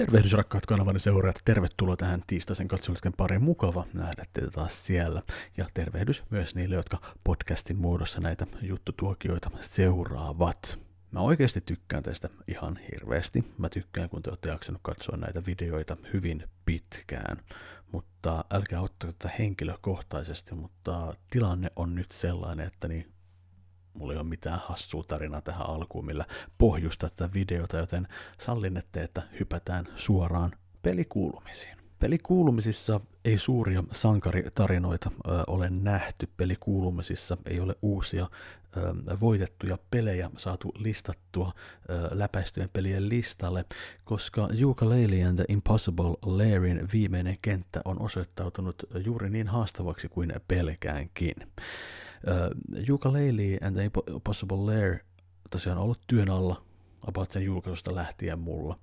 Tervehdys rakkaat kanavan seuraajat, tervetuloa tähän tiistaisen katsomisen pariin. Mukava nähdä teitä taas siellä. Ja tervehdys myös niille, jotka podcastin muodossa näitä juttutuokioita seuraavat. Mä oikeasti tykkään teistä ihan hirveästi. Mä tykkään, kun te olette jaksanut katsoa näitä videoita hyvin pitkään. Mutta älkää ottaa tätä henkilökohtaisesti, mutta tilanne on nyt sellainen, että niin mulla ei ole mitään hassua tarinaa tähän alkuun, millä pohjusta tätä videota, joten sallinette, että hypätään suoraan pelikuulumisiin. Pelikuulumisissa ei suuria sankaritarinoita ö, ole nähty. Pelikuulumisissa ei ole uusia ö, voitettuja pelejä saatu listattua ö, läpäistyjen pelien listalle, koska Juka laylee and the Impossible Lairin viimeinen kenttä on osoittautunut juuri niin haastavaksi kuin pelkäänkin. Uh, Leili and the Impossible Lair tosiaan ollut työn alla about sen julkaisusta lähtien mulla.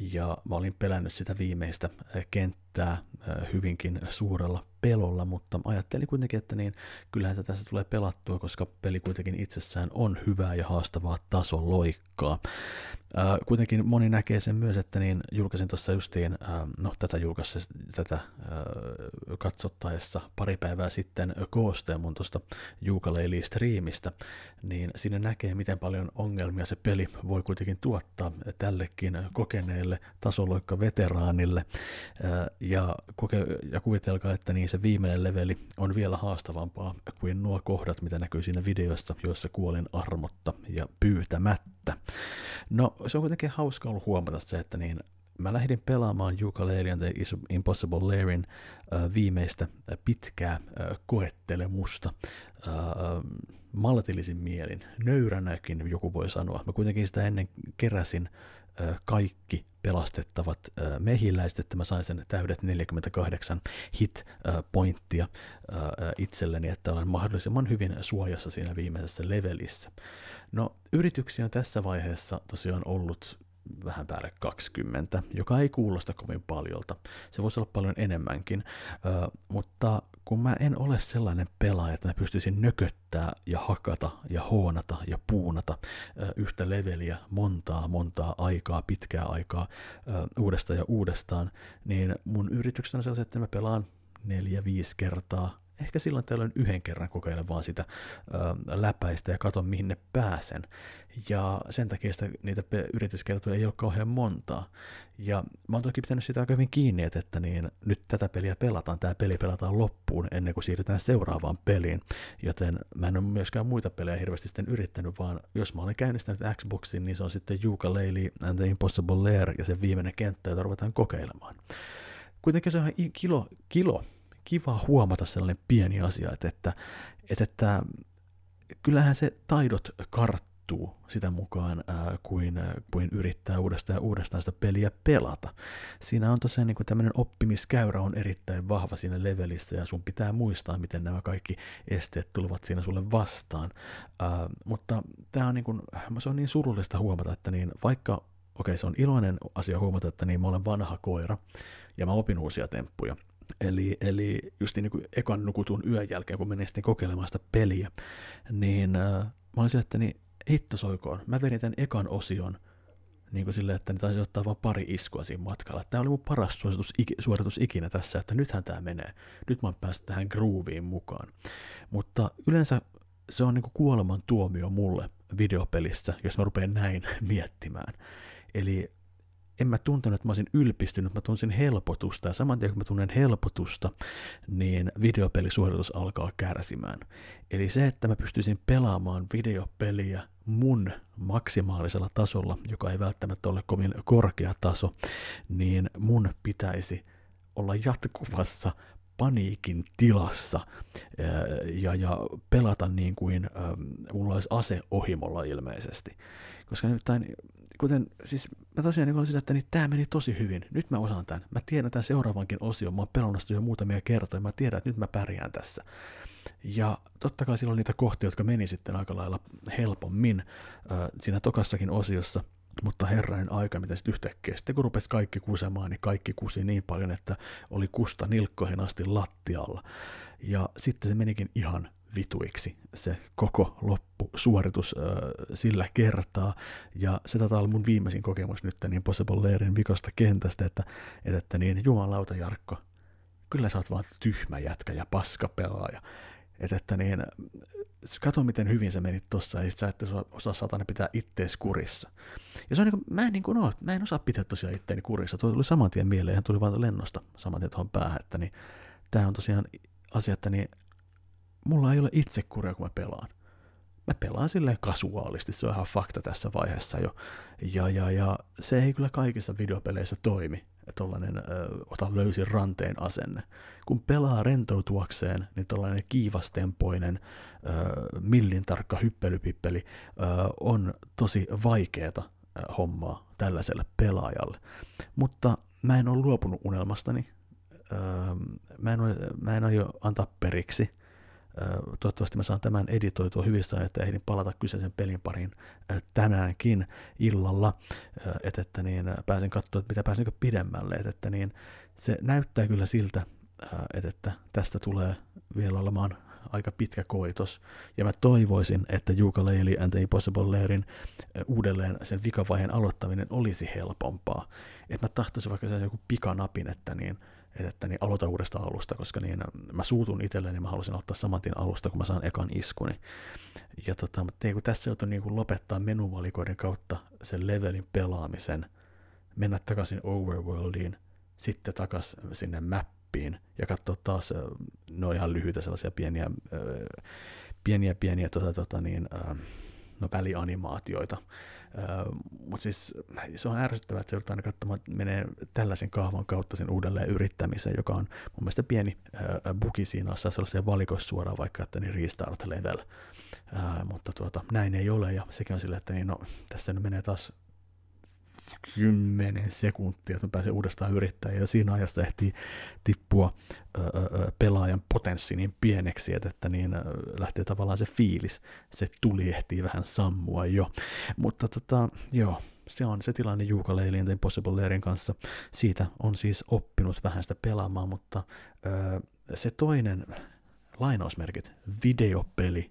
Ja mä olin pelännyt sitä viimeistä kenttää hyvinkin suurella pelolla, mutta ajattelin kuitenkin, että niin, kyllähän se tässä tulee pelattua, koska peli kuitenkin itsessään on hyvää ja haastavaa tasoloikkaa. loikkaa. kuitenkin moni näkee sen myös, että niin julkaisin tuossa justiin, ää, no tätä julkaisin tätä ää, katsottaessa pari päivää sitten koosteen mun tuosta Juukaleili striimistä, niin sinne näkee, miten paljon ongelmia se peli voi kuitenkin tuottaa tällekin kokeneelle tasoloikka veteraanille. Ää, ja, koke- ja kuvitelkaa, että niin niin se viimeinen leveli on vielä haastavampaa kuin nuo kohdat, mitä näkyy siinä videossa, joissa kuolin armotta ja pyytämättä. No, se on kuitenkin hauska ollut huomata se, että niin mä lähdin pelaamaan Juka Leirian the Impossible Lairin viimeistä pitkää koettelemusta maltillisin mielin. Nöyränäkin joku voi sanoa. Mä kuitenkin sitä ennen keräsin kaikki pelastettavat mehiläiset, että mä sain sen täydet 48 hit-pointtia itselleni, että olen mahdollisimman hyvin suojassa siinä viimeisessä levelissä. No, yrityksiä on tässä vaiheessa tosiaan ollut vähän päälle 20, joka ei kuulosta kovin paljolta. Se voisi olla paljon enemmänkin, mutta kun mä en ole sellainen pelaaja, että mä pystyisin nököttää ja hakata ja hoonata ja puunata yhtä leveliä montaa, montaa aikaa, pitkää aikaa uudestaan ja uudestaan, niin mun yritykset on sellaisia, että mä pelaan neljä, viisi kertaa ehkä silloin tällöin yhden kerran kokeile vaan sitä ö, läpäistä ja katon ne pääsen. Ja sen takia sitä, niitä yrityskertoja ei ole kauhean montaa. Ja mä oon toki pitänyt sitä aika hyvin kiinni, että niin, nyt tätä peliä pelataan, tämä peli pelataan loppuun ennen kuin siirrytään seuraavaan peliin. Joten mä en ole myöskään muita pelejä hirveästi sitten yrittänyt, vaan jos mä olen käynnistänyt Xboxin, niin se on sitten Juka Leili and the Impossible Lair ja se viimeinen kenttä, jota ruvetaan kokeilemaan. Kuitenkin se on ihan kilo, kilo kiva huomata sellainen pieni asia, että, että, että, että kyllähän se taidot karttuu sitä mukaan, ää, kuin, ää, kuin yrittää uudestaan ja uudestaan sitä peliä pelata. Siinä on tosiaan niin tämmöinen oppimiskäyrä on erittäin vahva siinä levelissä ja sun pitää muistaa, miten nämä kaikki esteet tulevat siinä sulle vastaan. Ää, mutta tämä on niin kuin, se on niin surullista huomata, että niin vaikka okei, okay, se on iloinen asia huomata, että niin mä olen vanha koira ja mä opin uusia temppuja, Eli, eli just niin kuin ekan nukutun yön jälkeen, kun menin sitten kokeilemaan sitä peliä, niin äh, mä olin sillä, että niin, hitto soikoon, mä vedin tämän ekan osion niin kuin silleen, että niin taisi ottaa vain pari iskua siinä matkalla. Tämä oli mun paras suositus, suoritus ikinä tässä, että nythän tämä menee. Nyt mä oon päässyt tähän grooviin mukaan. Mutta yleensä se on niin kuin kuoleman tuomio mulle videopelissä, jos mä rupean näin miettimään. Eli en mä tuntenut, että mä olisin ylpistynyt, mä tunsin helpotusta ja saman tien kun mä tunnen helpotusta, niin videopelisuoritus alkaa kärsimään. Eli se, että mä pystyisin pelaamaan videopeliä mun maksimaalisella tasolla, joka ei välttämättä ole kovin korkea taso, niin mun pitäisi olla jatkuvassa paniikin tilassa ja, ja pelata niin kuin mulla olisi ase ohimolla ilmeisesti. Koska nimittäin, kuten, siis mä tosiaan niin olen että niin tämä meni tosi hyvin. Nyt mä osaan tämän. Mä tiedän tämän seuraavankin osion. Mä oon pelannut jo muutamia kertoja. Mä tiedän, että nyt mä pärjään tässä. Ja totta kai silloin niitä kohtia, jotka meni sitten aika lailla helpommin äh, siinä tokassakin osiossa – mutta herranen aika, miten sitten yhtäkkiä, sitten kun rupesi kaikki kusemaan, niin kaikki kusi niin paljon, että oli kusta nilkkoihin asti lattialla. Ja sitten se menikin ihan vituiksi se koko loppusuoritus äh, sillä kertaa. Ja se taitaa olla mun viimeisin kokemus nyt niin Possible Leirin vikasta kentästä, että, että niin jumalauta Jarkko, kyllä sä oot vaan tyhmä jätkä ja paska pelaaja. että että niin, kato miten hyvin se meni tossa, ja sä ette osaa satana pitää ittees kurissa. Ja se on niinku, mä en niinku oo, mä en osaa pitää tosiaan itteeni kurissa. Tuo tuli saman tien mieleen, hän tuli vaan lennosta saman tien tuohon päähän, että niin, tää on tosiaan asia, että niin mulla ei ole itsekuria, kun mä pelaan. Mä pelaan silleen kasuaalisti, se on ihan fakta tässä vaiheessa jo. Ja, ja, ja se ei kyllä kaikissa videopeleissä toimi, tollainen ö, ota löysin ranteen asenne. Kun pelaa rentoutuakseen, niin tällainen kiivastempoinen ö, tarkka hyppelypippeli ö, on tosi vaikeeta ö, hommaa tällaiselle pelaajalle. Mutta mä en ole luopunut unelmastani. mä, en ole, mä en aio antaa periksi. Toivottavasti mä saan tämän editoitua hyvissä, että ehdin palata kyseisen pelin pariin tänäänkin illalla, että, että niin, pääsen katsoa, että mitä pääsenkö niin pidemmälle, että, että niin, se näyttää kyllä siltä, että, että tästä tulee vielä olemaan aika pitkä koitos. Ja mä toivoisin, että Juuka Leili and the Impossible Leirin uudelleen sen vikavaiheen aloittaminen olisi helpompaa. Että mä tahtoisin vaikka se joku pikanapin, että niin – että, että niin aloita uudesta alusta, koska niin mä suutun itselleen, niin mä halusin ottaa saman tien alusta, kun mä saan ekan iskuni. Ja tota, mutta niin kun tässä joutui niin lopettaa menuvalikoiden kautta sen levelin pelaamisen, mennä takaisin overworldiin, sitten takaisin sinne mappiin ja katsoa taas, no ihan lyhyitä sellaisia pieniä, pieniä, pieniä tota, tota, niin, äh, no, välianimaatioita. Mutta siis se on ärsyttävää, että se joudutaan katsomaan, että menee tällaisen kahvan kautta sen uudelleen yrittämiseen, joka on mun mielestä pieni ää, buki siinä, jossa se olisi valikossa suoraan vaikka, että niin restart level. Ää, mutta tuota, näin ei ole ja sekin on silleen, että niin, no, tässä nyt menee taas 10 sekuntia, että pääsen uudestaan yrittämään, ja siinä ajassa ehtii tippua pelaajan potenssi niin pieneksi, että, että niin lähtee tavallaan se fiilis, se tuli ehtii vähän sammua jo. Mutta tota, joo, se on se tilanne Leilin eli Impossible Leirin kanssa. Siitä on siis oppinut vähän sitä pelaamaan, mutta ö, se toinen lainausmerkit videopeli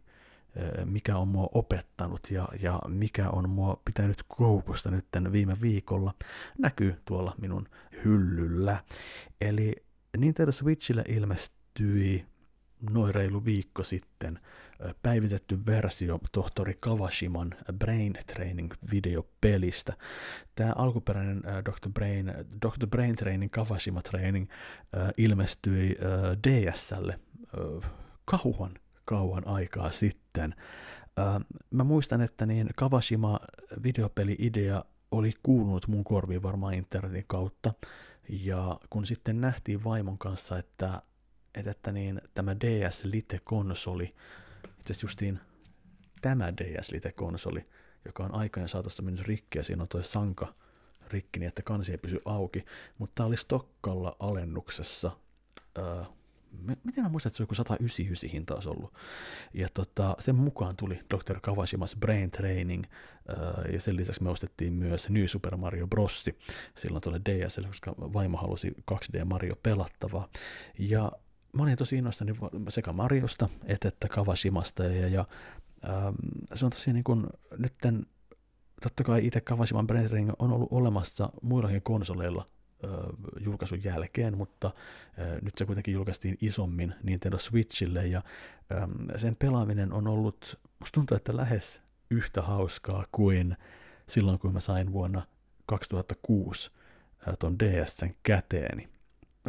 mikä on mua opettanut ja, ja mikä on mua pitänyt koukusta nyt viime viikolla, näkyy tuolla minun hyllyllä. Eli Nintendo Switchille ilmestyi noin reilu viikko sitten päivitetty versio tohtori Kawashiman Brain Training videopelistä. Tämä alkuperäinen Dr. Brain, Dr. Brain Training Kawashima Training ilmestyi DSlle kauan kauan aikaa sitten. Mä muistan, että niin Kawashima videopeli-idea oli kuulunut mun korviin varmaan internetin kautta, ja kun sitten nähtiin vaimon kanssa, että, että, että niin, tämä DS Lite-konsoli, itse asiassa justiin tämä DS Lite-konsoli, joka on aikojen saatossa mennyt rikki ja siinä on toi sanka rikki niin, että kansi ei pysy auki, mutta tämä oli Stokkalla alennuksessa, öö, miten mä muistan, että se on joku 199 hinta olisi ollut. Ja tota, sen mukaan tuli Dr. Kawashimas Brain Training, öö, ja sen lisäksi me ostettiin myös New Super Mario Bros. silloin tuolle DSL, koska vaimo halusi 2D Mario pelattavaa. Ja mä olin tosi innoissani sekä Mariosta että, että Kawashimasta, ja, ja ähm, se on tosiaan niin kuin nytten totta kai itse Kawashiman Brain Training on ollut olemassa muillakin konsoleilla julkaisun jälkeen, mutta nyt se kuitenkin julkaistiin isommin Nintendo Switchille ja sen pelaaminen on ollut, musta tuntuu, että lähes yhtä hauskaa kuin silloin, kun mä sain vuonna 2006 ton DSn käteeni.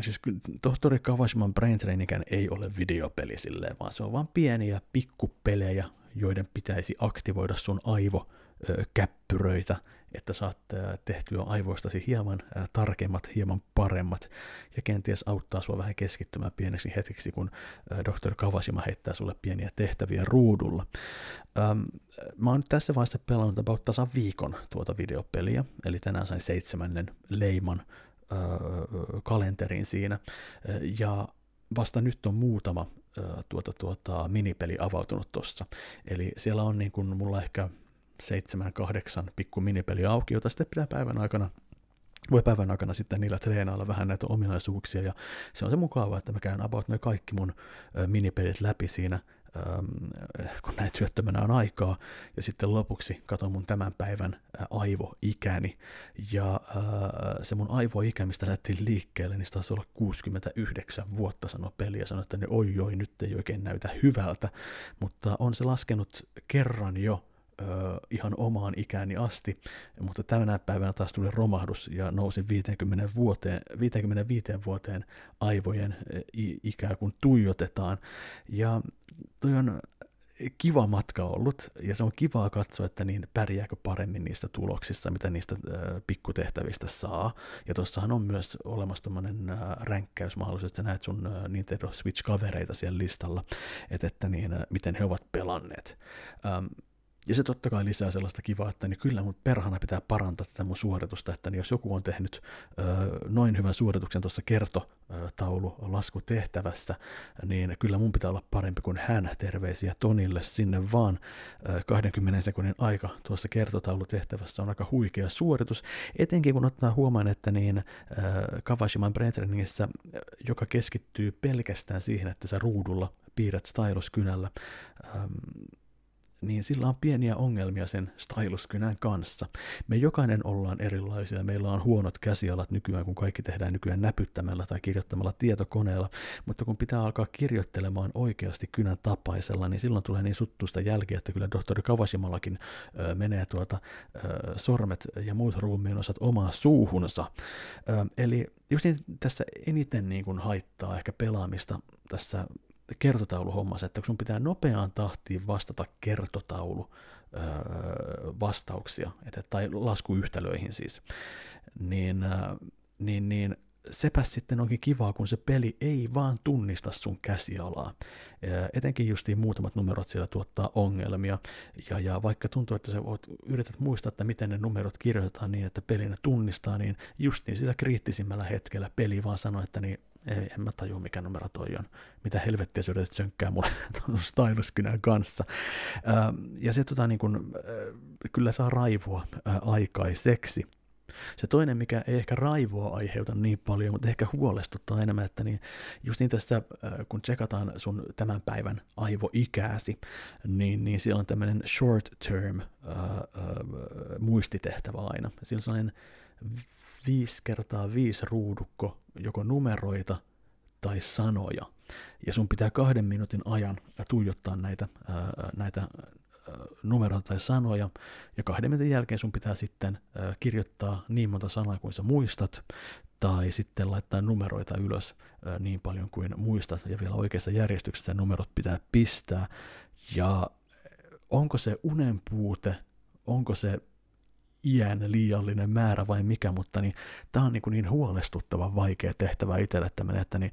Siis tohtori Kawashiman Brain Trainikään ei ole videopeli silleen, vaan se on vain pieniä pikkupelejä, joiden pitäisi aktivoida sun aivokäppyröitä – että saat äh, tehtyä aivoistasi hieman äh, tarkemmat, hieman paremmat ja kenties auttaa sua vähän keskittymään pieneksi hetkeksi, kun äh, Dr. Kavasima heittää sulle pieniä tehtäviä ruudulla. Ähm, mä oon nyt tässä vaiheessa pelannut about tasan viikon tuota videopeliä, eli tänään sain seitsemännen leiman äh, kalenteriin siinä, ja vasta nyt on muutama äh, tuota, tuota, minipeli avautunut tuossa. Eli siellä on niin kuin mulla ehkä 7-8 pikku minipeli auki, jota sitten pitää päivän aikana voi päivän aikana sitten niillä treenailla vähän näitä ominaisuuksia, ja se on se mukava, että mä käyn about ne kaikki mun minipelit läpi siinä, kun näin työttömänä on aikaa, ja sitten lopuksi katon mun tämän päivän aivoikäni, ja se mun aivoikä, mistä lähdettiin liikkeelle, niin se taisi olla 69 vuotta, sanoi peli, ja sanoi, että ne oi oi, nyt ei oikein näytä hyvältä, mutta on se laskenut kerran jo ihan omaan ikäni asti, mutta tänä päivänä taas tuli romahdus ja nousin 50 vuoteen, 55 vuoteen aivojen ikää kun tuijotetaan. Ja toi on kiva matka ollut, ja se on kivaa katsoa, että niin pärjääkö paremmin niistä tuloksista, mitä niistä äh, pikkutehtävistä saa. Ja tuossahan on myös olemassa tämmöinen ränkkäysmahdollisuus, että sä näet sun Nintendo Switch-kavereita siellä listalla, että että niin, miten he ovat pelanneet. Ja se totta kai lisää sellaista kivaa, että niin kyllä mun perhana pitää parantaa tätä mun suoritusta, että niin jos joku on tehnyt ö, noin hyvän suorituksen tuossa kertotaulu laskutehtävässä, niin kyllä mun pitää olla parempi kuin hän. Terveisiä Tonille sinne vaan. Ö, 20 sekunnin aika tuossa kertotaulutehtävässä on aika huikea suoritus, etenkin kun ottaa huomaan, että niin ö, Kawashiman Brentrainingissä, joka keskittyy pelkästään siihen, että sä ruudulla piirrät styluskynällä, niin sillä on pieniä ongelmia sen styluskynän kanssa. Me jokainen ollaan erilaisia, meillä on huonot käsialat nykyään, kun kaikki tehdään nykyään näpyttämällä tai kirjoittamalla tietokoneella, mutta kun pitää alkaa kirjoittelemaan oikeasti kynän tapaisella, niin silloin tulee niin suttusta jälkiä, että kyllä tohtori Kavasimallakin ö, menee tuota ö, sormet ja muut ruumiin osat omaan suuhunsa. Ö, eli just niin tässä eniten niin kuin haittaa ehkä pelaamista tässä kertotauluhommassa, että kun sun pitää nopeaan tahtiin vastata kertotaulu öö, vastauksia, että, tai laskuyhtälöihin siis, niin, öö, niin, niin sepäs sitten onkin kivaa, kun se peli ei vaan tunnista sun käsialaa. Öö, etenkin justiin muutamat numerot siellä tuottaa ongelmia, ja, ja vaikka tuntuu, että sä voit, yrität muistaa, että miten ne numerot kirjoitetaan niin, että peli ne tunnistaa, niin justiin sillä kriittisimmällä hetkellä peli vaan sanoo, että niin, ei, en mä tajua mikä numero toi on, mitä helvettiä sä yrität sönkkää mulle tuon styluskynän kanssa. Ähm, ja se tota, niin kun, äh, kyllä saa raivoa äh, aikaiseksi. Se toinen, mikä ei ehkä raivoa aiheuta niin paljon, mutta ehkä huolestuttaa enemmän, että niin, just niin tässä, äh, kun tsekataan sun tämän päivän aivoikääsi, niin, niin siellä on tämmöinen short term ää, ää, muistitehtävä aina. Siellä on sellainen 5 kertaa 5 ruudukko joko numeroita tai sanoja. Ja sun pitää kahden minuutin ajan tuijottaa näitä, ää, näitä ää, numeroita tai sanoja. Ja kahden minuutin jälkeen sun pitää sitten ää, kirjoittaa niin monta sanaa kuin sä muistat, tai sitten laittaa numeroita ylös ää, niin paljon kuin muistat. Ja vielä oikeassa järjestyksessä numerot pitää pistää. Ja onko se unen puute, onko se iän liiallinen määrä vai mikä, mutta niin, tämä on niin, kuin niin huolestuttava vaikea tehtävä itselle tämmöinen, että niin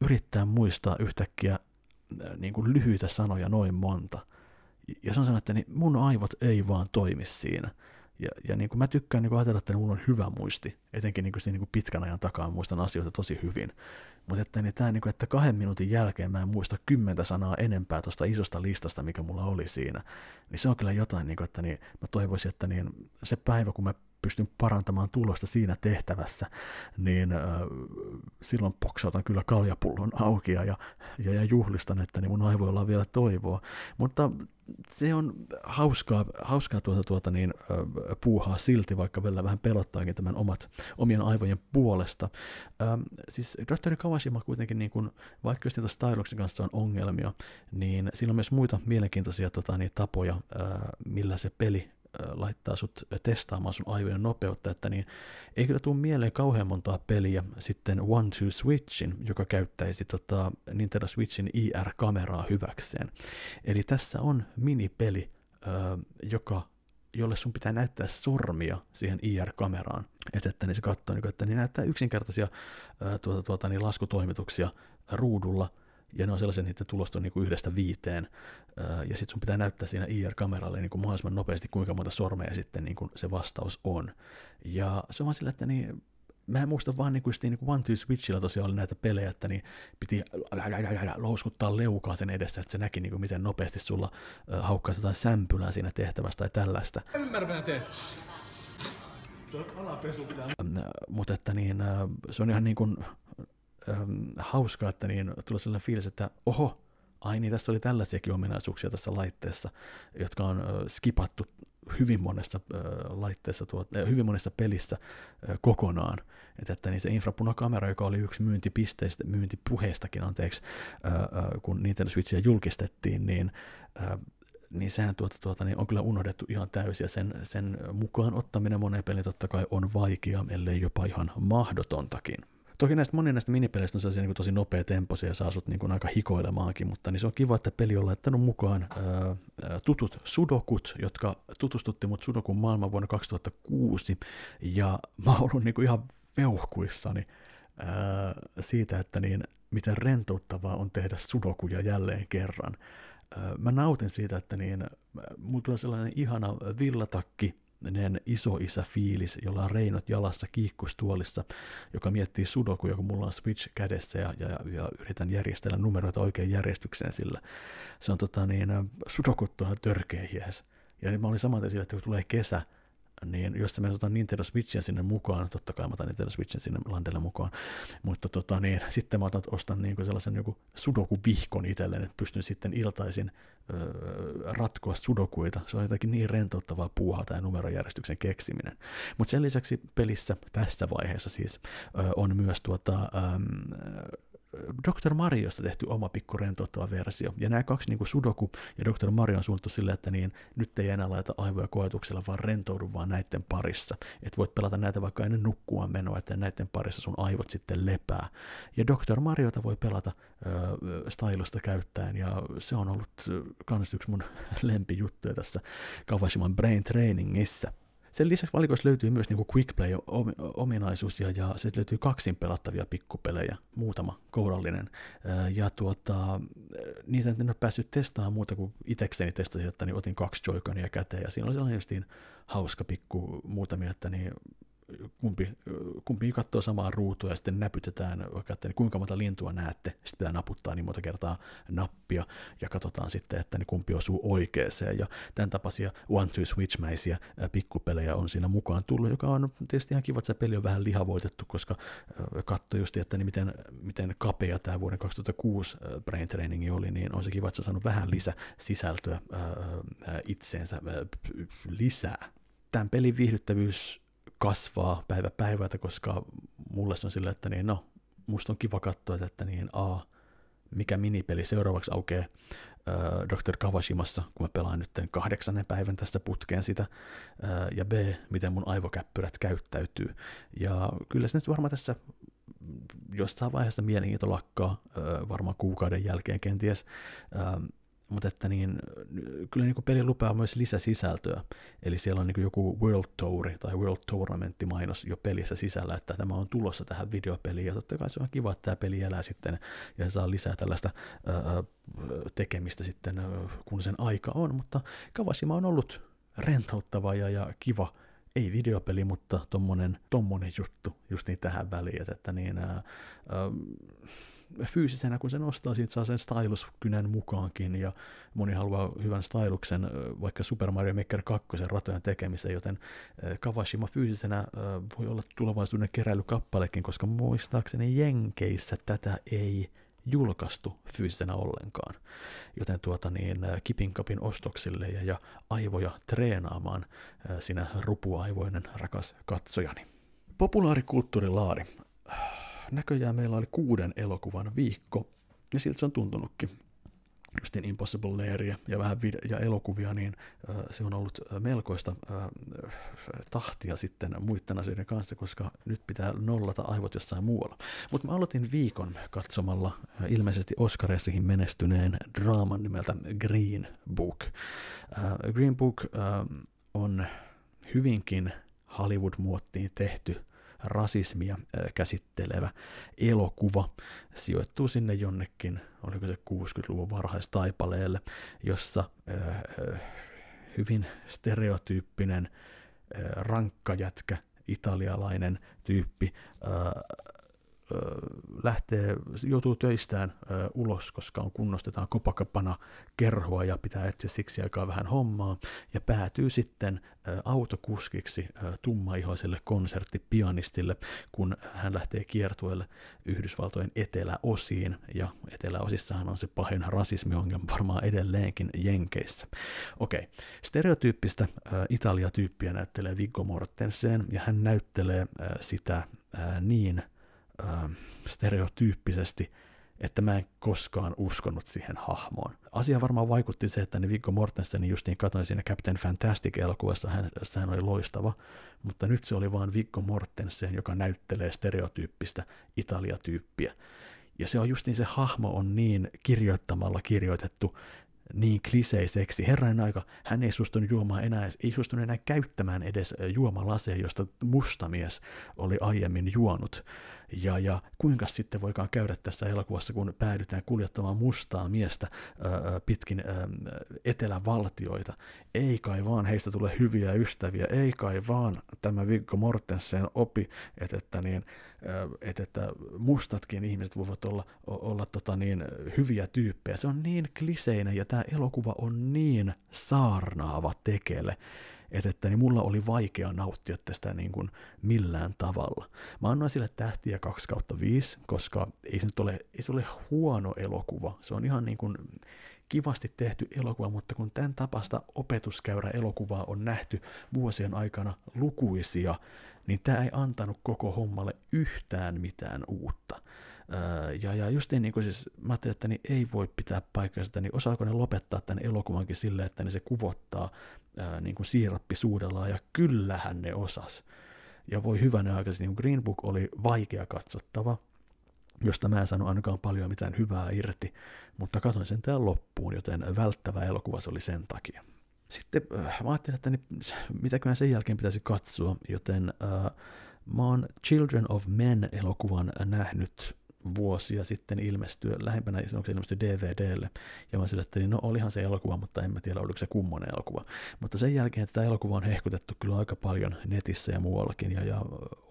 yrittää muistaa yhtäkkiä äh, niin kuin lyhyitä sanoja noin monta. Ja se on sanottu, että niin mun aivot ei vaan toimi siinä. Ja, ja niin kuin mä tykkään niin kuin ajatella, että mulla on hyvä muisti, etenkin niin kuin, niin kuin pitkän ajan takaa muistan asioita tosi hyvin. Mutta että, niin tämä, niin kuin, että kahden minuutin jälkeen mä en muista kymmentä sanaa enempää tuosta isosta listasta, mikä mulla oli siinä, niin se on kyllä jotain, niin kuin, että niin, mä toivoisin, että niin, se päivä, kun mä pystyn parantamaan tulosta siinä tehtävässä, niin äh, silloin poksautan kyllä kaljapullon auki ja, ja, ja juhlistan, että niin mun aivoilla on vielä toivoa. Mutta se on hauskaa, hauskaa tuota, tuota niin, äh, puuhaa silti, vaikka vielä vähän pelottaakin tämän omat, omien aivojen puolesta. Ähm, siis Dr. Kawashima kuitenkin, niin kun, vaikka jos niitä kanssa on ongelmia, niin siinä on myös muita mielenkiintoisia tota, niin, tapoja, äh, millä se peli laittaa sut testaamaan sun aivojen nopeutta, että niin ei kyllä tule mieleen kauhean montaa peliä sitten One Two Switchin, joka käyttäisi tota Nintendo Switchin IR-kameraa hyväkseen. Eli tässä on minipeli, joka jolle sun pitää näyttää sormia siihen IR-kameraan, että että niin se katsoo, niin että niin näyttää yksinkertaisia tuota, tuota, niin laskutoimituksia ruudulla, ja ne on sellaisia, että tulosta on niin kuin yhdestä viiteen, ja sitten sun pitää näyttää siinä IR-kameralle niin kuin mahdollisimman nopeasti, kuinka monta sormea sitten niin kuin se vastaus on. Ja se on vaan sillä, että niin, mä en muista vaan niinku niin kuin, niin kuin One Two Switchillä tosiaan oli näitä pelejä, että niin piti louskuttaa leukaa sen edessä, että se näki niin kuin miten nopeasti sulla haukkaa jotain sämpylää siinä tehtävästä tai tällaista. Ymmärrän Mutta että niin, se on ihan niin kuin, ähm, hauskaa, että niin tulee sellainen fiilis, että oho, ai niin tässä oli tällaisiakin ominaisuuksia tässä laitteessa, jotka on äh, skipattu hyvin monessa äh, laitteessa, tuot, äh, hyvin monessa pelissä äh, kokonaan. Et, että niin se infrapunakamera, joka oli yksi myyntipisteistä, myyntipuheistakin, anteeksi, äh, äh, kun Nintendo Switchia julkistettiin, niin äh, niin sehän tuota, tuota, niin on kyllä unohdettu ihan täysin, ja sen, sen mukaan ottaminen moneen peliin totta kai on vaikea, ellei jopa ihan mahdotontakin. Toki näistä moni näistä minipeleistä on sellaisia niin tosi nopea temposia ja saa sut niin aika hikoilemaankin, mutta niin se on kiva, että peli on laittanut mukaan ää, tutut sudokut, jotka tutustutti mut sudokun maailman vuonna 2006, ja mä oon ollut niin ihan veuhkuissani ää, siitä, että niin, miten rentouttavaa on tehdä sudokuja jälleen kerran. Ää, mä nautin siitä, että niin, mulla tulee sellainen ihana villatakki, neen isoisä fiilis, jolla on reinot jalassa kiikkustuolissa, joka miettii sudokuja, kun mulla on Switch kädessä ja, ja, ja yritän järjestellä numeroita oikein järjestykseen sillä. Se on tota niin, sudokuttua törkeä hies. Ja niin mä olin saman sillä, että kun tulee kesä, niin jos mä otan Nintendo Switchin sinne mukaan, totta kai mä otan Nintendo Switchin sinne landelle mukaan, mutta tota, niin, sitten mä otan, ostan niin kuin sellaisen joku sudoku-vihkon itselleen, että pystyn sitten iltaisin öö, ratkoa sudokuita. Se on jotenkin niin rentouttavaa puuhaa tämä numerojärjestyksen keksiminen. Mutta sen lisäksi pelissä tässä vaiheessa siis öö, on myös tuota, öö, Dr. Mariosta tehty oma pikku rentouttava versio. Ja nämä kaksi, niin kuin Sudoku ja Dr. Mario on suunnattu silleen, että niin, nyt ei enää laita aivoja koetuksella, vaan rentoudu vaan näiden parissa. Että voit pelata näitä vaikka ennen nukkua menoa, että näiden parissa sun aivot sitten lepää. Ja Dr. Mariota voi pelata äh, stylosta käyttäen, ja se on ollut kans yksi mun lempijuttuja tässä Kawashiman Brain Trainingissa. Sen lisäksi valikossa löytyy myös niin quick play-ominaisuus ja, ja se löytyy kaksin pelattavia pikkupelejä, muutama kourallinen. Öö, ja tuota, niitä en ole päässyt testaamaan muuta kuin itsekseni testasin, että niin otin kaksi joikonia käteen ja siinä oli sellainen justiin hauska pikku muutamia, että niin kumpi, kumpi katsoo samaa ruutua ja sitten näpytetään vaikka, että kuinka monta lintua näette, sitten pitää naputtaa niin monta kertaa nappia ja katsotaan sitten, että niin kumpi osuu oikeeseen ja tämän tapaisia one two switch mäisiä äh, pikkupelejä on siinä mukaan tullut, joka on tietysti ihan kiva, että se peli on vähän lihavoitettu, koska äh, katsoi just, että niin miten, miten kapea tämä vuoden 2006 äh, brain training oli, niin on se kiva, että se on saanut vähän lisä sisältöä itseensä lisää. Tämän pelin viihdyttävyys kasvaa päivä päivältä, koska mulle se on sillä, että niin, no, musta on kiva katsoa, että niin, a, mikä minipeli seuraavaksi aukeaa äh, Dr. Kawashimassa, kun mä pelaan nyt kahdeksannen päivän tässä putkeen sitä, äh, ja b, miten mun aivokäppyrät käyttäytyy. Ja kyllä se nyt varmaan tässä jossain vaiheessa mielenkiinto lakkaa, äh, varmaan kuukauden jälkeen kenties. Äh, mutta että niin, kyllä niin peli lupaa myös lisäsisältöä. Eli siellä on niin joku World Tour tai World Tournamentti mainos jo pelissä sisällä, että tämä on tulossa tähän videopeliin. Ja totta kai se on kiva, että tämä peli elää sitten ja saa lisää tällaista ää, tekemistä sitten, kun sen aika on. Mutta Kavashima on ollut rentouttava ja, ja kiva ei videopeli, mutta tommonen, tommonen juttu just niin tähän väliin, että, että niin, ää, ää, fyysisenä, kun se nostaa, siitä saa sen styluskynän mukaankin, ja moni haluaa hyvän styluksen vaikka Super Mario Maker 2 ratojen tekemiseen, joten Kawashima fyysisenä voi olla tulevaisuuden keräilykappalekin, koska muistaakseni Jenkeissä tätä ei julkaistu fyysisenä ollenkaan. Joten tuota niin, kipinkapin ostoksille ja, ja aivoja treenaamaan sinä rupuaivoinen rakas katsojani. Populaarikulttuurilaari näköjään meillä oli kuuden elokuvan viikko, ja siltä se on tuntunutkin. Justin niin Impossible Leiriä ja vähän vide- ja elokuvia, niin äh, se on ollut melkoista äh, tahtia sitten muiden asioiden kanssa, koska nyt pitää nollata aivot jossain muualla. Mutta mä aloitin viikon katsomalla äh, ilmeisesti Oscareissakin menestyneen draaman nimeltä Green Book. Green Book on hyvinkin Hollywood-muottiin tehty rasismia käsittelevä elokuva sijoittuu sinne jonnekin, oliko se 60-luvun varhaistaipaleelle, jossa hyvin stereotyyppinen rankkajätkä, italialainen tyyppi lähtee, joutuu töistään ö, ulos, koska on kunnostetaan kopakapana kerhoa ja pitää etsiä siksi aikaa vähän hommaa, ja päätyy sitten ö, autokuskiksi ö, tummaihoiselle konserttipianistille, kun hän lähtee kiertueelle Yhdysvaltojen eteläosiin, ja eteläosissahan on se pahin rasismiongelma varmaan edelleenkin Jenkeissä. Okei, stereotyyppistä ö, Italia-tyyppiä näyttelee Viggo Mortensen, ja hän näyttelee ö, sitä ö, niin, äh, stereotyyppisesti, että mä en koskaan uskonut siihen hahmoon. Asia varmaan vaikutti se, että ne Viggo Mortensenin justiin katsoin siinä Captain Fantastic-elokuvassa, hän, jossa hän oli loistava, mutta nyt se oli vaan Viggo Mortensen, joka näyttelee stereotyyppistä Italia-tyyppiä. Ja se on justiin se hahmo on niin kirjoittamalla kirjoitettu niin kliseiseksi. Herran aika, hän ei suostunut juomaan enää, ei suostunut enää käyttämään edes äh, juomalaseja, josta mustamies oli aiemmin juonut, ja, ja kuinka sitten voikaan käydä tässä elokuvassa, kun päädytään kuljettamaan mustaa miestä ää, pitkin ää, etelävaltioita. Ei kai vaan heistä tule hyviä ystäviä, ei kai vaan tämä Viggo Mortensen opi, että, että, niin, että, että mustatkin ihmiset voivat olla, olla tota niin, hyviä tyyppejä. Se on niin kliseinen ja tämä elokuva on niin saarnaava tekele että, että niin mulla oli vaikea nauttia tästä niin kuin millään tavalla. Mä annoin sille tähtiä 2 kautta 5, koska ei se nyt ole, ei se ole huono elokuva. Se on ihan niin kuin kivasti tehty elokuva, mutta kun tämän tapasta opetuskäyrä elokuvaa on nähty vuosien aikana lukuisia, niin tämä ei antanut koko hommalle yhtään mitään uutta. Öö, ja, ja just niin, niin kuin siis, mä ajattelin, että niin ei voi pitää paikkaa sitä, niin osaako ne lopettaa tämän elokuvankin silleen, että niin se kuvottaa ää, niin kuin siirappisuudellaan, ja kyllähän ne osas. Ja voi hyvänä aikaisin, niin Green Book oli vaikea katsottava, josta mä en sano ainakaan paljon mitään hyvää irti, mutta katsoin sen tämän loppuun, joten välttävä elokuva se oli sen takia. Sitten äh, mä ajattelin, että niin, mitäköhän sen jälkeen pitäisi katsoa, joten äh, mä oon Children of Men-elokuvan nähnyt vuosia sitten ilmestyä, lähempänä onko se ilmestyi DVDlle, ja mä sille, että niin, no olihan se elokuva, mutta en mä tiedä oliko se kummonen elokuva. Mutta sen jälkeen tätä elokuvaa on hehkutettu kyllä aika paljon netissä ja muuallakin, ja, ja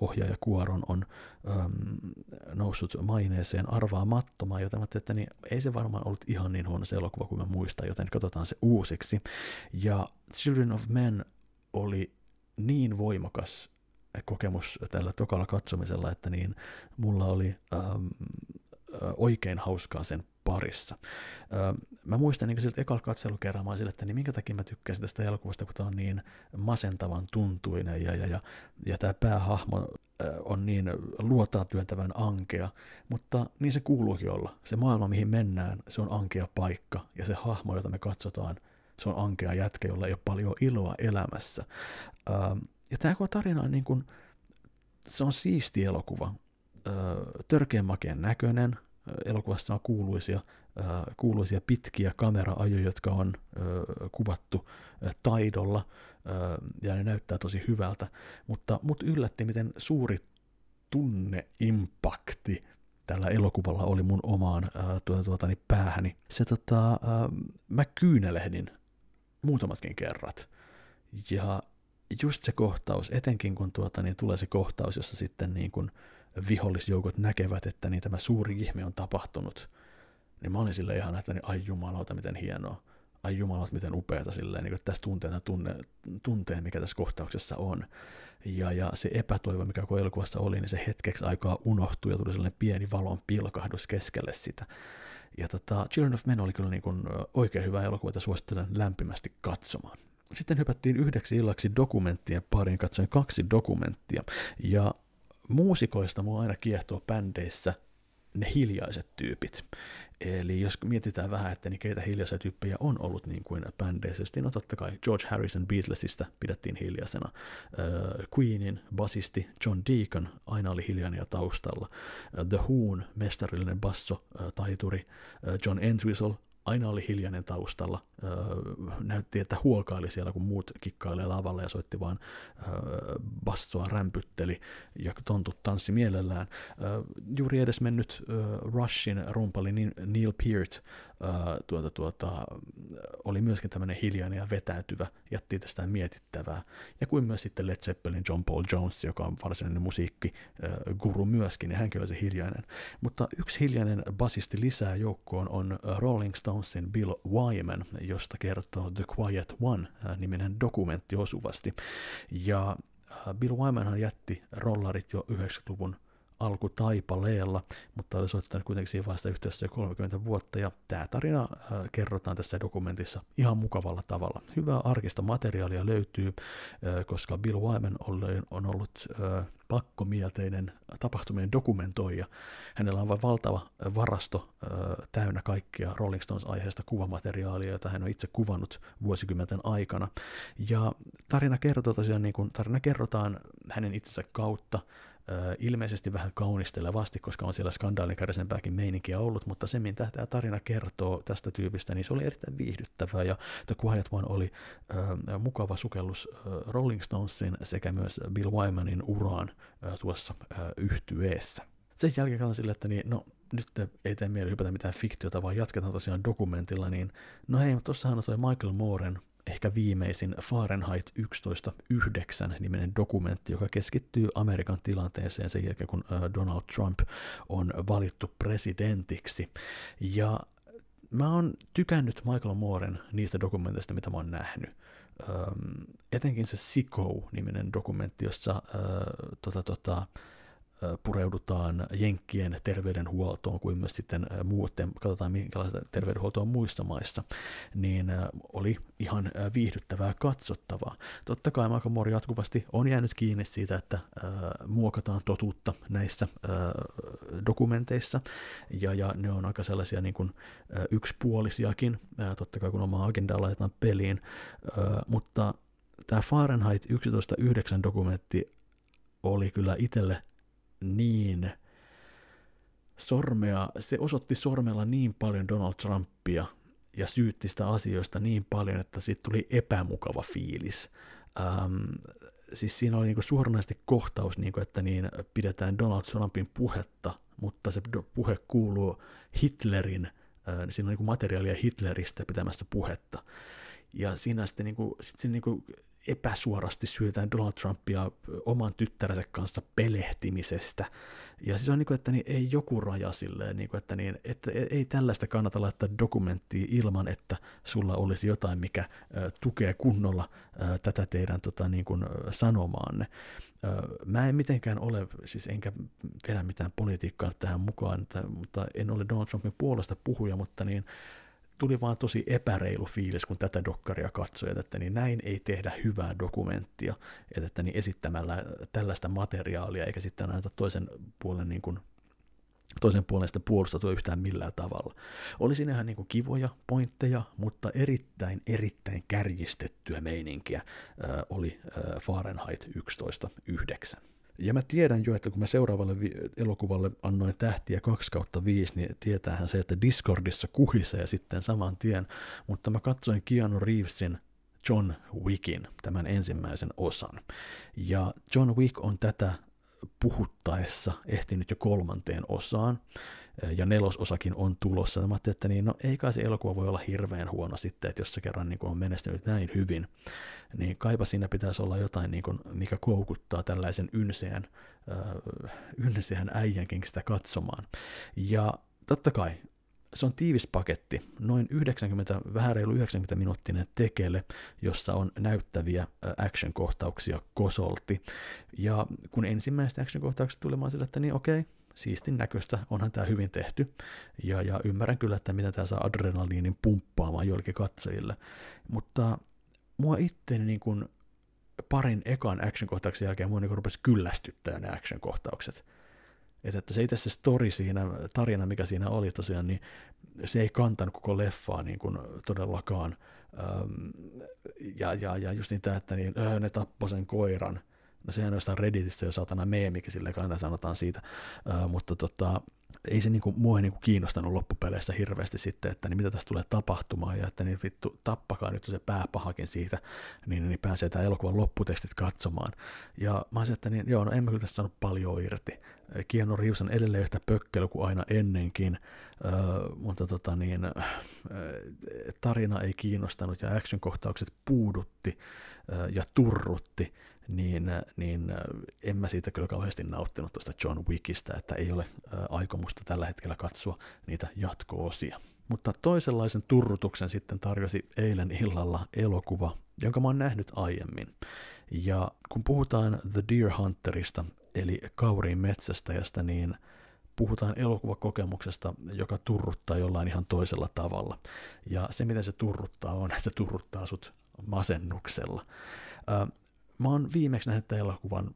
ohjaaja Kuoron on äm, noussut maineeseen arvaamattomaan, joten mä että niin ei se varmaan ollut ihan niin huono se elokuva kuin mä muistan, joten katsotaan se uusiksi. Ja Children of Men oli niin voimakas kokemus tällä tokalla katsomisella, että niin mulla oli ähm, oikein hauskaa sen parissa. Ähm, mä muistan niin siltä ekalla katselukerralla, sille, että niin minkä takia mä tykkäsin tästä elokuvasta, kun tämä on niin masentavan tuntuinen ja, ja, ja, ja tämä päähahmo on niin luotaan työntävän ankea, mutta niin se kuuluukin olla. Se maailma, mihin mennään, se on ankea paikka ja se hahmo, jota me katsotaan, se on ankea jätkä, jolla ei ole paljon iloa elämässä. Ähm, ja tämä koko tarina on niin kuin, se on siisti elokuva, törkeän makeen näköinen, elokuvassa on kuuluisia, kuuluisia pitkiä kameraajoja, jotka on kuvattu taidolla, ja ne näyttää tosi hyvältä, mutta mut yllätti, miten suuri tunneimpakti tällä elokuvalla oli mun omaan tuota, tuota, niin päähäni. Se, tota, mä kyynelehdin muutamatkin kerrat. Ja just se kohtaus, etenkin kun tuota, niin tulee se kohtaus, jossa sitten niin kuin vihollisjoukot näkevät, että niin tämä suuri ihme on tapahtunut, niin mä olin sille ihan, että niin, ai jumalauta, miten hienoa, ai jumalauta, miten upeata silleen, niin tässä tunteen, tunne, tunteen, mikä tässä kohtauksessa on. Ja, ja se epätoivo, mikä koko elokuvassa oli, niin se hetkeksi aikaa unohtui ja tuli sellainen pieni valon pilkahdus keskelle sitä. Ja tota, Children of Men oli kyllä niin kuin oikein hyvä elokuva, että suosittelen lämpimästi katsomaan. Sitten hypättiin yhdeksi illaksi dokumenttien pariin, katsoin kaksi dokumenttia. Ja muusikoista mua aina kiehtoo bändeissä ne hiljaiset tyypit. Eli jos mietitään vähän, että niin keitä hiljaisia tyyppejä on ollut niin kuin bändeissä, niin no totta kai George Harrison Beatlesista pidettiin hiljaisena. Queenin basisti John Deacon aina oli hiljainen ja taustalla. The Hoon, mestarillinen basso, taituri. John Entwistle, aina oli hiljainen taustalla, öö, näytti, että huokaili siellä, kun muut kikkailee lavalla ja soitti vaan öö, bassoa, rämpytteli ja tontut tanssi mielellään. Öö, juuri edes mennyt öö, Rushin rumpali Neil Peart öö, tuota, tuota, oli myöskin tämmöinen hiljainen ja vetäytyvä, jätti tästä mietittävää. Ja kuin myös sitten Led Zeppelin John Paul Jones, joka on varsinainen öö, guru myöskin, ja niin hänkin oli se hiljainen. Mutta yksi hiljainen basisti lisää joukkoon on Rolling Stone Stonesin Bill Wyman, josta kertoo The Quiet One-niminen äh, dokumentti osuvasti. Ja äh, Bill Wymanhan jätti rollarit jo 90-luvun alkutaipaleella, mutta oli soittanut kuitenkin siinä vaiheessa yhteistyö 30 vuotta, ja tämä tarina äh, kerrotaan tässä dokumentissa ihan mukavalla tavalla. Hyvää arkistomateriaalia löytyy, äh, koska Bill Wyman oli, on ollut äh, pakkomielteinen tapahtumien dokumentoija. Hänellä on vain valtava äh, varasto äh, täynnä kaikkia Rolling Stones-aiheesta kuvamateriaalia, jota hän on itse kuvannut vuosikymmenten aikana. Ja tarina kertoo tosiaan, niin kuin tarina kerrotaan hänen itsensä kautta, ilmeisesti vähän kaunistelevasti, koska on siellä skandaalin kärsimpääkin meininkiä ollut, mutta se, mitä tämä tarina kertoo tästä tyypistä, niin se oli erittäin viihdyttävää ja The Quiet One oli äh, mukava sukellus äh, Rolling Stonesin sekä myös Bill Wymanin uraan äh, tuossa yhtyeessä. Sen jälkeen katsoin sille, että niin, no nyt ei tee mieli hypätä mitään fiktiota, vaan jatketaan tosiaan dokumentilla, niin no hei, tossahan on toi Michael Mooren ehkä viimeisin Fahrenheit 11.9 niminen dokumentti, joka keskittyy Amerikan tilanteeseen sen jälkeen, kun äh, Donald Trump on valittu presidentiksi. Ja mä oon tykännyt Michael Mooren niistä dokumenteista, mitä mä oon nähnyt. Öm, etenkin se Sicko-niminen dokumentti, jossa öö, tota, tota, pureudutaan jenkkien terveydenhuoltoon kuin myös sitten muuten, katsotaan minkälaista terveydenhuoltoa on muissa maissa, niin oli ihan viihdyttävää katsottavaa. Totta kai Michael Moore jatkuvasti on jäänyt kiinni siitä, että muokataan totuutta näissä dokumenteissa, ja, ja ne on aika sellaisia niin kuin yksipuolisiakin, totta kai kun omaa agendaa laitetaan peliin, mutta tämä Fahrenheit 11.9 dokumentti oli kyllä itselle niin sormea, se osoitti sormella niin paljon Donald Trumpia ja syytti sitä asioista niin paljon, että siitä tuli epämukava fiilis. Ähm, siis siinä oli niinku suoranaisesti kohtaus, niinku, että niin pidetään Donald Trumpin puhetta, mutta se puhe kuuluu Hitlerin, äh, siinä on niinku materiaalia Hitleristä pitämässä puhetta. Ja siinä sitten niinku, sit siinä niinku epäsuorasti syytään Donald Trumpia oman tyttärensä kanssa pelehtimisestä. Ja siis on niin kuin, että niin ei joku raja silleen, niin kuin, että, niin, että ei tällaista kannata laittaa dokumenttiin ilman, että sulla olisi jotain, mikä tukee kunnolla tätä teidän tota, niin kuin, sanomaanne. Mä en mitenkään ole, siis enkä vedä mitään politiikkaa tähän mukaan, mutta en ole Donald Trumpin puolesta puhuja, mutta niin, tuli vaan tosi epäreilu fiilis, kun tätä dokkaria katsoi, että niin näin ei tehdä hyvää dokumenttia, että niin esittämällä tällaista materiaalia, eikä sitten näitä toisen puolen niin kuin toisen puolen sitä tuo yhtään millään tavalla. Oli sinähän niin kivoja pointteja, mutta erittäin, erittäin kärjistettyä meininkiä äh, oli äh, Fahrenheit 11.9. Ja mä tiedän jo, että kun mä seuraavalle vi- elokuvalle annoin tähtiä 2 kautta 5, niin tietäähän se, että Discordissa kuhisee sitten saman tien. Mutta mä katsoin Keanu Reevesin John Wickin, tämän ensimmäisen osan. Ja John Wick on tätä puhuttaessa ehtinyt jo kolmanteen osaan ja nelososakin on tulossa. Mä ajattelin, että niin, no ei kai se elokuva voi olla hirveän huono sitten, että jos se kerran niin on menestynyt näin hyvin, niin kaipa siinä pitäisi olla jotain, niin kuin, mikä koukuttaa tällaisen ynseän, äh, ynseän äijänkin sitä katsomaan. Ja totta kai se on tiivis paketti, noin 90, vähän reilu 90 minuuttinen tekele, jossa on näyttäviä action-kohtauksia kosolti. Ja kun ensimmäiset action-kohtaukset tulemaan sillä, että niin okei, siistin näköistä, onhan tämä hyvin tehty, ja, ja ymmärrän kyllä, että miten tämä saa adrenaliinin pumppaamaan joillekin katsojille, mutta mua itse niin kun parin ekan action-kohtauksen jälkeen mua niin rupesi kyllästyttää ne action-kohtaukset. Et, että se itse se story siinä, tarina mikä siinä oli tosiaan, niin se ei kantanut koko leffaa niin kuin todellakaan. Öm, ja, ja, ja just niin tämä, että niin, öö, ne tappoi sen koiran, No sehän on jostain Redditistä jo saatana meemikä sillä kai sanotaan siitä, uh, mutta tota, ei se niinku, mua ei niinku kiinnostanut loppupeleissä hirveästi sitten, että niin mitä tässä tulee tapahtumaan ja että niin vittu, tappakaa nyt se pääpahakin siitä, niin, niin pääsee tämä elokuvan lopputekstit katsomaan. Ja mä olisin, että niin, joo, no en mä kyllä tässä saanut paljon irti. Keanu Reeves on edelleen yhtä pökkely kuin aina ennenkin, öö, mutta tota niin, tarina ei kiinnostanut ja action-kohtaukset puudutti öö, ja turrutti niin, äh, niin äh, en mä siitä kyllä kauheasti nauttinut tuosta John Wickistä, että ei ole äh, aikomusta tällä hetkellä katsoa niitä jatko-osia. Mutta toisenlaisen turrutuksen sitten tarjosi eilen illalla elokuva, jonka mä oon nähnyt aiemmin. Ja kun puhutaan The Deer Hunterista, eli kauriin metsästäjästä, niin puhutaan elokuvakokemuksesta, joka turruttaa jollain ihan toisella tavalla. Ja se, miten se turruttaa, on, että se turruttaa sut masennuksella mä oon viimeksi nähnyt tämän elokuvan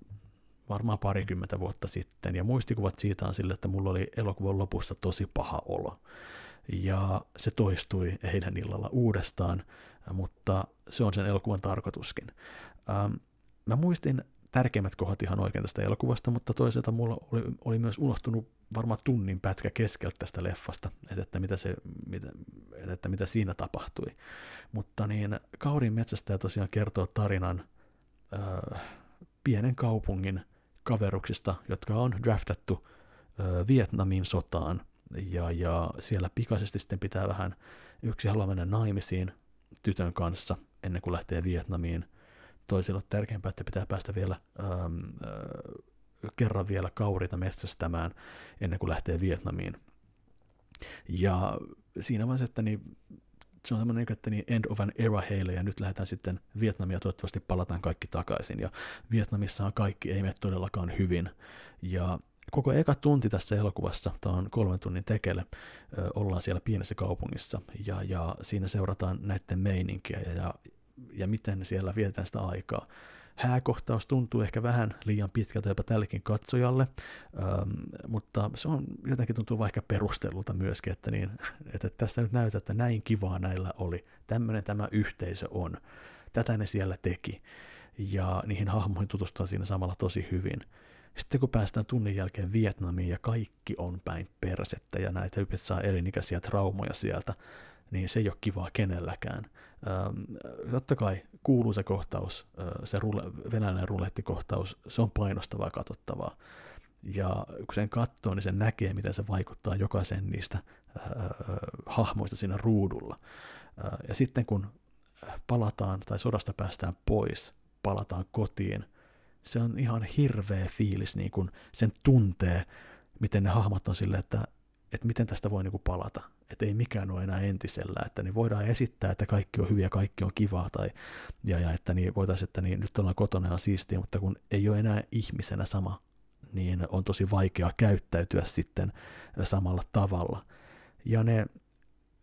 varmaan parikymmentä vuotta sitten, ja muistikuvat siitä on sille, että mulla oli elokuvan lopussa tosi paha olo. Ja se toistui heidän illalla uudestaan, mutta se on sen elokuvan tarkoituskin. Ähm, mä muistin tärkeimmät kohdat ihan oikein tästä elokuvasta, mutta toisaalta mulla oli, oli myös unohtunut varmaan tunnin pätkä keskeltä tästä leffasta, että, että, mitä, se, mitä, että, että mitä siinä tapahtui. Mutta niin Kaurin metsästäjä tosiaan kertoo tarinan ö, pienen kaupungin kaveruksista, jotka on draftattu ö, Vietnamin sotaan. Ja, ja siellä pikaisesti sitten pitää vähän, yksi haluaa mennä naimisiin tytön kanssa ennen kuin lähtee Vietnamiin. Toisilla on tärkeämpää, että pitää päästä vielä ö, ö, kerran vielä kaurita metsästämään ennen kuin lähtee Vietnamiin. Ja siinä vaiheessa, että niin se on semmoinen, niin että niin end of an era heille, ja nyt lähdetään sitten Vietnamia, toivottavasti palataan kaikki takaisin, ja Vietnamissa on kaikki ei mene todellakaan hyvin, ja koko eka tunti tässä elokuvassa, tämä on kolmen tunnin tekele, ollaan siellä pienessä kaupungissa, ja, ja siinä seurataan näiden meininkiä, ja, ja, ja miten siellä vietetään sitä aikaa, hääkohtaus tuntuu ehkä vähän liian pitkältä jopa tällekin katsojalle, ähm, mutta se on jotenkin tuntuu vaikka perustelulta myöskin, että, niin, että tästä nyt näyttää, että näin kivaa näillä oli, tämmöinen tämä yhteisö on, tätä ne siellä teki, ja niihin hahmoihin tutustutaan siinä samalla tosi hyvin. Sitten kun päästään tunnin jälkeen Vietnamiin ja kaikki on päin persettä ja näitä ypit saa elinikäisiä traumoja sieltä, niin se ei ole kivaa kenelläkään. Ähm, totta kai kuuluu se kohtaus, se rule, venäläinen rulettikohtaus, se on painostavaa katsottavaa. Ja kun sen katsoo, niin sen näkee, miten se vaikuttaa jokaisen niistä äh, hahmoista siinä ruudulla. Äh, ja sitten kun palataan tai sodasta päästään pois, palataan kotiin, se on ihan hirveä fiilis, niin kun sen tuntee, miten ne hahmot on silleen, että että miten tästä voi niin palata, että ei mikään ole enää entisellä, että niin voidaan esittää, että kaikki on hyviä, kaikki on kivaa, tai, ja, ja että niin voitaisiin, että niin nyt ollaan kotona ja siistiä, mutta kun ei ole enää ihmisenä sama, niin on tosi vaikea käyttäytyä sitten samalla tavalla. Ja ne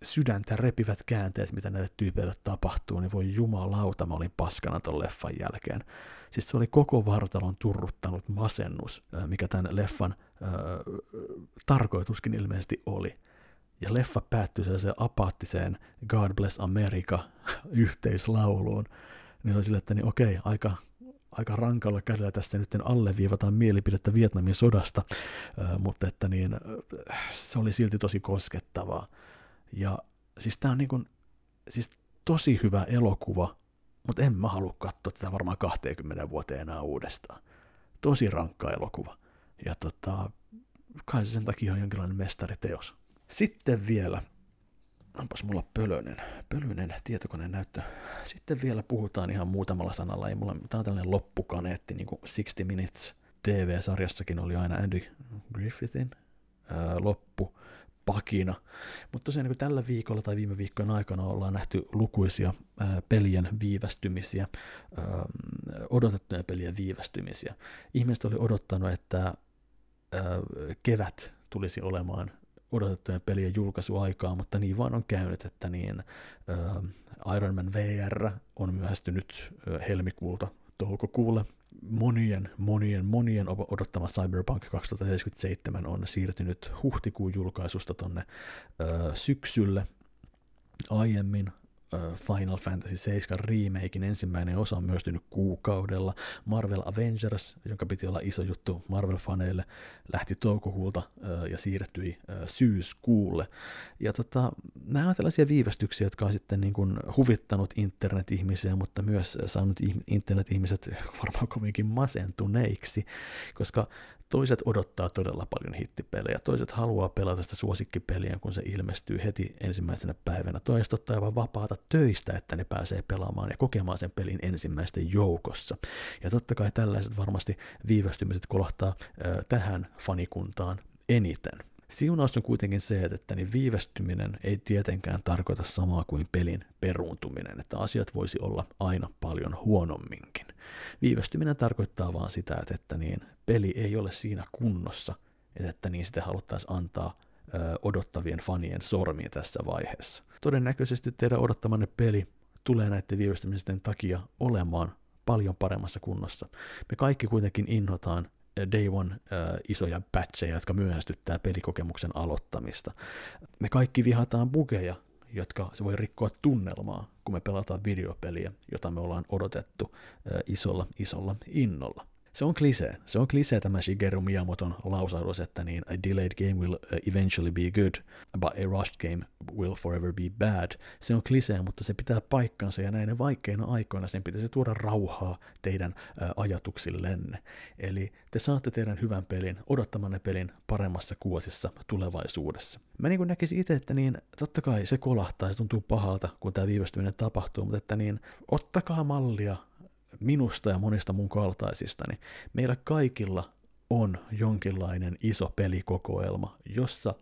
sydäntä repivät käänteet, mitä näille tyypeille tapahtuu, niin voi jumalauta, mä olin paskana ton leffan jälkeen. Siis se oli koko vartalon turruttanut masennus, mikä tämän leffan äh, tarkoituskin ilmeisesti oli. Ja leffa päättyi sellaiseen apaattiseen God Bless America yhteislauluun. Niin oli sille, että niin okei, aika, aika rankalla kädellä tässä nyt alleviivataan mielipidettä Vietnamin sodasta, äh, mutta että niin, se oli silti tosi koskettavaa. Ja siis tämä on niin kuin, siis tosi hyvä elokuva, mutta en mä halua katsoa tätä varmaan 20 vuoteen enää uudestaan. Tosi rankka elokuva. Ja tota, kai se sen takia on jonkinlainen mestariteos. Sitten vielä, onpas mulla pölönen, pölönen tietokoneen näyttö. Sitten vielä puhutaan ihan muutamalla sanalla. Ei mulla, tää on tällainen loppukaneetti, niin kuin 60 Minutes TV-sarjassakin oli aina Andy Griffithin ää, loppu pakina. Mutta tosiaan niin tällä viikolla tai viime viikkojen aikana ollaan nähty lukuisia ää, pelien viivästymisiä, ää, odotettujen pelien viivästymisiä. Ihmiset oli odottanut, että ää, kevät tulisi olemaan odotettujen pelien julkaisuaikaa, mutta niin vaan on käynyt, että niin ää, Iron Man VR on myöhästynyt helmikuulta toukokuulle monien, monien, monien odottama Cyberpunk 2077 on siirtynyt huhtikuun julkaisusta tonne ö, syksylle aiemmin Final Fantasy 7 remakein ensimmäinen osa on myöstynyt kuukaudella. Marvel Avengers, jonka piti olla iso juttu Marvel-faneille, lähti toukokuulta ja siirtyi syyskuulle. Ja tota, nämä on tällaisia viivästyksiä, jotka on sitten niin kuin huvittanut internet-ihmisiä, mutta myös saanut internet-ihmiset varmaan kovinkin masentuneiksi, koska Toiset odottaa todella paljon hittipelejä, toiset haluaa pelata sitä suosikkipeliä, kun se ilmestyy heti ensimmäisenä päivänä. Toiset ottaa aivan vapaata töistä, että ne pääsee pelaamaan ja kokemaan sen pelin ensimmäisten joukossa. Ja totta kai tällaiset varmasti viivästymiset kolahtaa ö, tähän fanikuntaan eniten. Siunaus on kuitenkin se, että niin viivästyminen ei tietenkään tarkoita samaa kuin pelin peruuntuminen, että asiat voisi olla aina paljon huonomminkin. Viivästyminen tarkoittaa vaan sitä, että, että niin peli ei ole siinä kunnossa, että niin sitä haluttaisiin antaa odottavien fanien sormiin tässä vaiheessa. Todennäköisesti teidän odottamanne peli tulee näiden viivästymisten takia olemaan paljon paremmassa kunnossa. Me kaikki kuitenkin inhotaan Day One äh, isoja patcheja, jotka myöhästyttää pelikokemuksen aloittamista. Me kaikki vihataan bugeja, jotka se voi rikkoa tunnelmaa, kun me pelataan videopeliä, jota me ollaan odotettu äh, isolla, isolla innolla. Se on klisee. Se on klisee tämä Shigeru Miyamoton lausahdus, että niin a delayed game will uh, eventually be good, but a rushed game will forever be bad. Se on klisee, mutta se pitää paikkansa ja näinä vaikeina aikoina sen pitäisi tuoda rauhaa teidän uh, ajatuksillenne. Eli te saatte teidän hyvän pelin, odottamanne pelin paremmassa kuosissa tulevaisuudessa. Mä niin näkisin itse, että niin totta kai se kolahtaa ja se tuntuu pahalta, kun tämä viivästyminen tapahtuu, mutta että niin ottakaa mallia minusta ja monista mun kaltaisista, niin meillä kaikilla on jonkinlainen iso pelikokoelma, jossa,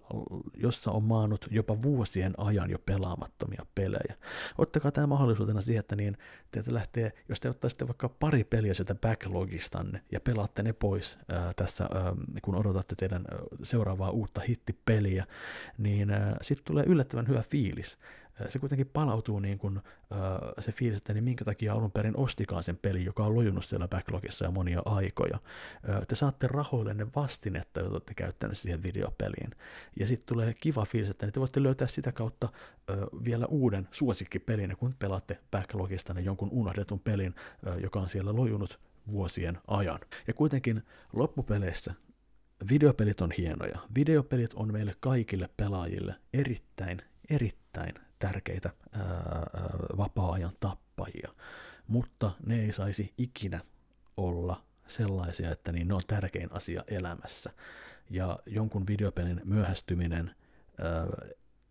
jossa on maannut jopa vuosien ajan jo pelaamattomia pelejä. Ottakaa tämä mahdollisuutena siihen, että niin teiltä lähtee, jos te ottaisitte vaikka pari peliä sieltä backlogistanne ja pelaatte ne pois ää, tässä, ää, kun odotatte teidän seuraavaa uutta hittipeliä, niin sitten tulee yllättävän hyvä fiilis se kuitenkin palautuu niin kuin, se fiilis, että niin minkä takia alun perin ostikaan sen pelin, joka on lojunut siellä backlogissa ja monia aikoja. Te saatte ne vastinetta, joita olette käyttäneet siihen videopeliin. Ja sitten tulee kiva fiilis, että niin te voitte löytää sitä kautta vielä uuden suosikkipelin, kun pelaatte backlogista niin jonkun unohdetun pelin, joka on siellä lojunut vuosien ajan. Ja kuitenkin loppupeleissä videopelit on hienoja. Videopelit on meille kaikille pelaajille erittäin, erittäin tärkeitä vapaa-ajan tappajia, mutta ne ei saisi ikinä olla sellaisia, että niin ne on tärkein asia elämässä. Ja jonkun videopelin myöhästyminen ää,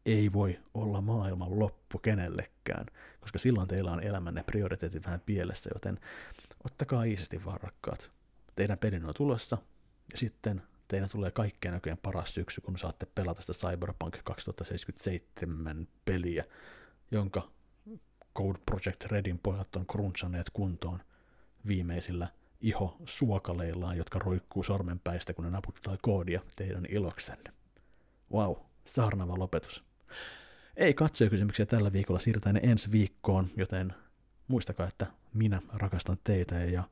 ei voi olla maailman loppu kenellekään, koska silloin teillä on elämänne prioriteetit vähän pielessä, joten ottakaa iisesti varakkaat. Teidän pelin on tulossa, ja sitten Teillä tulee kaikkeen oikein paras syksy, kun saatte pelata sitä Cyberpunk 2077 peliä, jonka Code Project Redin pojat on crunchaneet kuntoon viimeisillä iho suokaleillaan, jotka roikkuu sormenpäistä, kun ne naputtaa koodia teidän iloksenne. Wow, saarnava lopetus. Ei kysymyksiä tällä viikolla, siirrytään ne ensi viikkoon, joten muistakaa, että minä rakastan teitä ja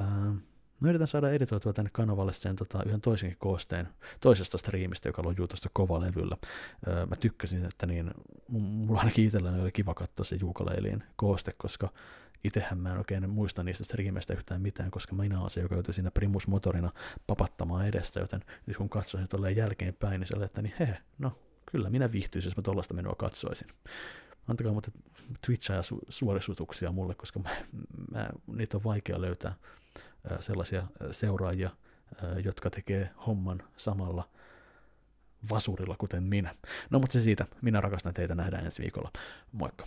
ää, Mä yritän saada editoitua tänne kanavalle sen tota, yhden toisenkin koosteen toisesta striimistä, joka Juutosta tuosta levyllä. Öö, mä tykkäsin, että niin, mulla ainakin itselläni oli kiva katsoa se Juukaleilin kooste, koska itsehän mä en oikein muista niistä striimeistä yhtään mitään, koska minä olen se, joka joutui siinä primusmotorina papattamaan edestä, joten nyt kun katsoin sen tolleen jälkeenpäin, niin se oli, että niin he, no kyllä minä viihtyisin, jos mä tollasta minua katsoisin. Antakaa muuten Twitch- ja mulle, koska mä, mä, niitä on vaikea löytää sellaisia seuraajia, jotka tekee homman samalla vasurilla kuten minä. No mutta se siitä, minä rakastan teitä, nähdään ensi viikolla. Moikka!